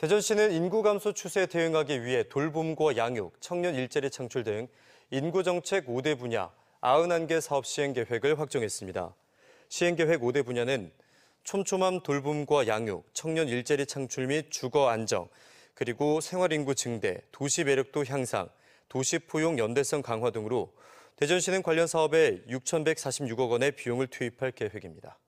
대전시는 인구 감소 추세에 대응하기 위해 돌봄과 양육, 청년 일자리 창출 등 인구 정책 5대 분야 91개 사업 시행 계획을 확정했습니다. 시행 계획 5대 분야는 촘촘함 돌봄과 양육, 청년 일자리 창출 및 주거 안정, 그리고 생활 인구 증대, 도시 매력도 향상, 도시 포용 연대성 강화 등으로 대전시는 관련 사업에 6,146억 원의 비용을 투입할 계획입니다.